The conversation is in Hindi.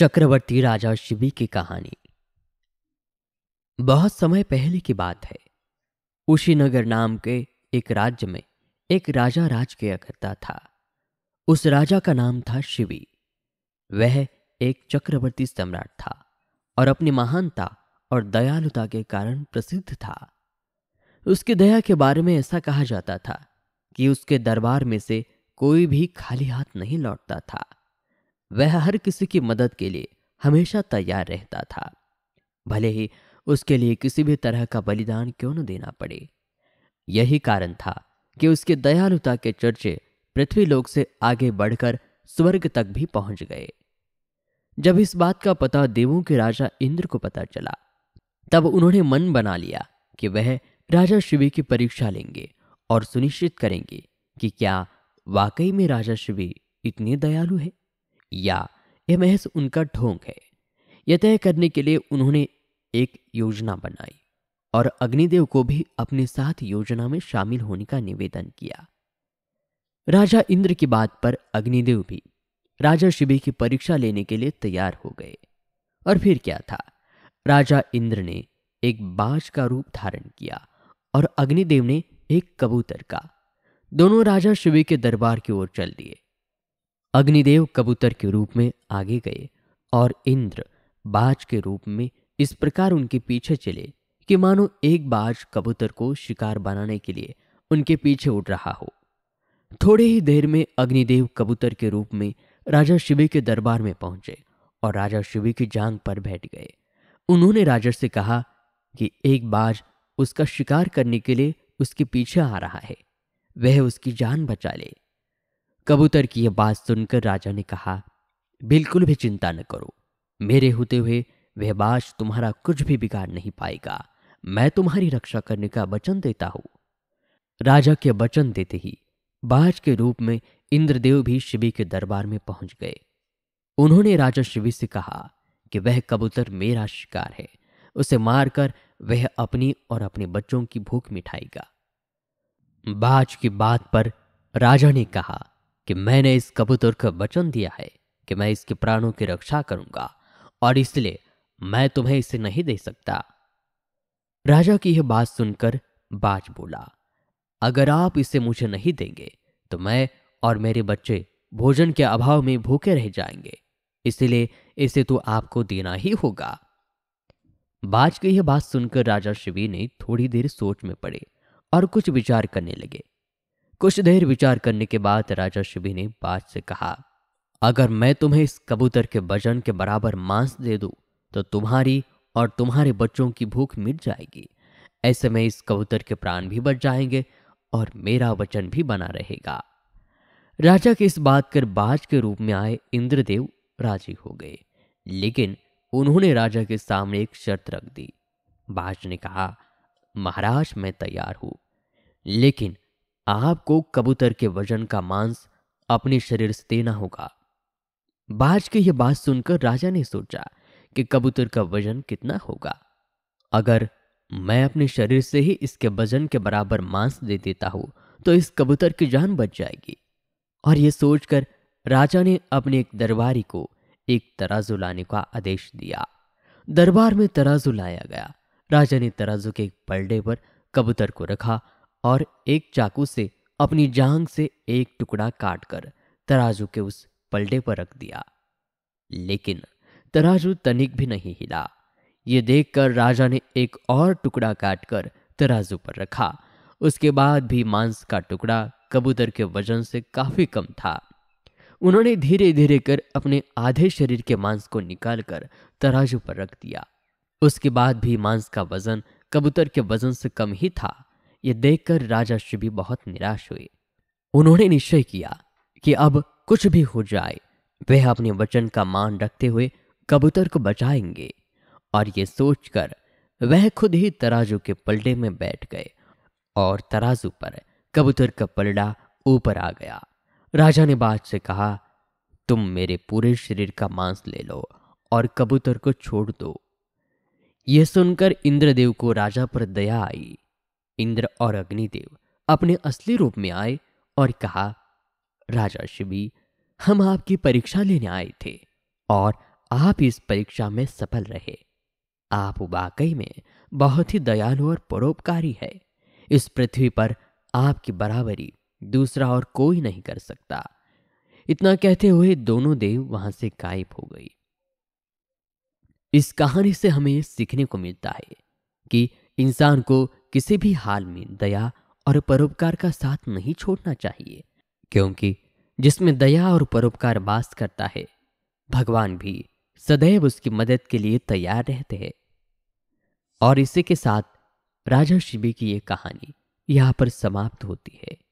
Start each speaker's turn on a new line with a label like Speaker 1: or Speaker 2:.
Speaker 1: चक्रवर्ती राजा शिवी की कहानी बहुत समय पहले की बात है उशीनगर नाम के एक राज्य में एक राजा राज किया करता था उस राजा का नाम था शिवी वह एक चक्रवर्ती सम्राट था और अपनी महानता और दयालुता के कारण प्रसिद्ध था उसकी दया के बारे में ऐसा कहा जाता था कि उसके दरबार में से कोई भी खाली हाथ नहीं लौटता था वह हर किसी की मदद के लिए हमेशा तैयार रहता था भले ही उसके लिए किसी भी तरह का बलिदान क्यों न देना पड़े यही कारण था कि उसके दयालुता के चर्चे पृथ्वी लोग से आगे बढ़कर स्वर्ग तक भी पहुंच गए जब इस बात का पता देवों के राजा इंद्र को पता चला तब उन्होंने मन बना लिया कि वह राजा शिवि की परीक्षा लेंगे और सुनिश्चित करेंगे कि क्या वाकई में राजा शिवि इतने दयालु है या यह महज उनका ढोंग है यह तय करने के लिए उन्होंने एक योजना बनाई और अग्निदेव को भी अपने साथ योजना में शामिल होने का निवेदन किया राजा इंद्र की बात पर अग्निदेव भी राजा शिबी की परीक्षा लेने के लिए तैयार हो गए और फिर क्या था राजा इंद्र ने एक बाज का रूप धारण किया और अग्निदेव ने एक कबूतर का दोनों राजा शिबी के दरबार की ओर चल दिए अग्निदेव कबूतर के रूप में आगे गए और इंद्र बाज के रूप में इस प्रकार उनके पीछे चले कि मानो एक बाज कबूतर को शिकार बनाने के लिए उनके पीछे उठ रहा हो थोड़े ही देर में अग्निदेव कबूतर के रूप में राजा शिवे के दरबार में पहुंचे और राजा शिवे की जांग पर बैठ गए उन्होंने राजा से कहा कि एक बाज उसका शिकार करने के लिए उसके पीछे आ रहा है वह उसकी जान बचा ले कबूतर की यह बात सुनकर राजा ने कहा बिल्कुल भी चिंता न करो मेरे होते हुए वह बाज तुम्हारा कुछ भी बिगाड़ नहीं पाएगा मैं तुम्हारी रक्षा करने का वचन देता हूं राजा के वचन देते ही बाज के रूप में इंद्रदेव भी शिवि के दरबार में पहुंच गए उन्होंने राजा शिवि से कहा कि वह कबूतर मेरा शिकार है उसे मारकर वह अपनी और अपने बच्चों की भूख मिठाएगा बाज की बात पर राजा ने कहा कि मैंने इस कबूतर को वचन दिया है कि मैं इसके प्राणों की रक्षा करूंगा और इसलिए मैं तुम्हें इसे नहीं दे सकता राजा की यह बात सुनकर बाज बोला अगर आप इसे मुझे नहीं देंगे तो मैं और मेरे बच्चे भोजन के अभाव में भूखे रह जाएंगे इसलिए इसे तो आपको देना ही होगा बाज की यह बात सुनकर राजा शिवी ने थोड़ी देर सोच में पड़े और कुछ विचार करने लगे कुछ देर विचार करने के बाद राजा शिवी ने बाज से कहा अगर मैं तुम्हें इस कबूतर के वजन के बराबर मांस दे दूं तो तुम्हारी और तुम्हारे बच्चों की भूख मिट जाएगी ऐसे में इस कबूतर के प्राण भी बच जाएंगे और मेरा वचन भी बना रहेगा राजा के इस बात कर बाज के रूप में आए इंद्रदेव राजी हो गए लेकिन उन्होंने राजा के सामने एक शर्त रख दी बाज ने कहा महाराज मैं तैयार हूं लेकिन आपको कबूतर के वजन का मांस अपने शरीर से देना होगा बाज की यह बात सुनकर राजा ने सोचा कि कबूतर का वजन कितना होगा अगर मैं अपने शरीर से ही इसके वजन के बराबर मांस दे देता हूं तो इस कबूतर की जान बच जाएगी और यह सोचकर राजा ने अपने एक दरबारी को एक तराजू लाने का आदेश दिया दरबार में तराजू लाया गया राजा ने तराजू के एक पलडे पर कबूतर को रखा और एक चाकू से अपनी जांग से एक टुकड़ा काटकर तराजू के उस पलटे पर रख दिया लेकिन तराजू तनिक भी नहीं हिला ये देखकर राजा ने एक और टुकड़ा काटकर तराजू पर रखा उसके बाद भी मांस का टुकड़ा कबूतर के वजन से काफी कम था उन्होंने धीरे धीरे कर अपने आधे शरीर के मांस को निकालकर तराजू पर रख दिया उसके बाद भी मांस का वजन कबूतर के वजन से कम ही था ये देखकर राजा भी बहुत निराश हुए उन्होंने निश्चय किया कि अब कुछ भी हो जाए वह अपने वचन का मान रखते हुए कबूतर को बचाएंगे और ये सोचकर वह खुद ही तराजू के पलडे में बैठ गए और तराजू पर कबूतर का पलड़ा ऊपर आ गया राजा ने बाद से कहा तुम मेरे पूरे शरीर का मांस ले लो और कबूतर को छोड़ दो यह सुनकर इंद्रदेव को राजा पर दया आई इंद्र और अग्निदेव अपने असली रूप में आए और कहा राजा शिवी हम आपकी परीक्षा लेने आए थे और आप इस परीक्षा में सफल रहे आप वाकई में बहुत ही दयालु और परोपकारी है इस पृथ्वी पर आपकी बराबरी दूसरा और कोई नहीं कर सकता इतना कहते हुए दोनों देव वहां से गायब हो गई इस कहानी से हमें सीखने को मिलता है कि इंसान को किसी भी हाल में दया और परोपकार का साथ नहीं छोड़ना चाहिए क्योंकि जिसमें दया और परोपकार वास करता है भगवान भी सदैव उसकी मदद के लिए तैयार रहते हैं और इसी के साथ राजा शिवी की ये कहानी यहाँ पर समाप्त होती है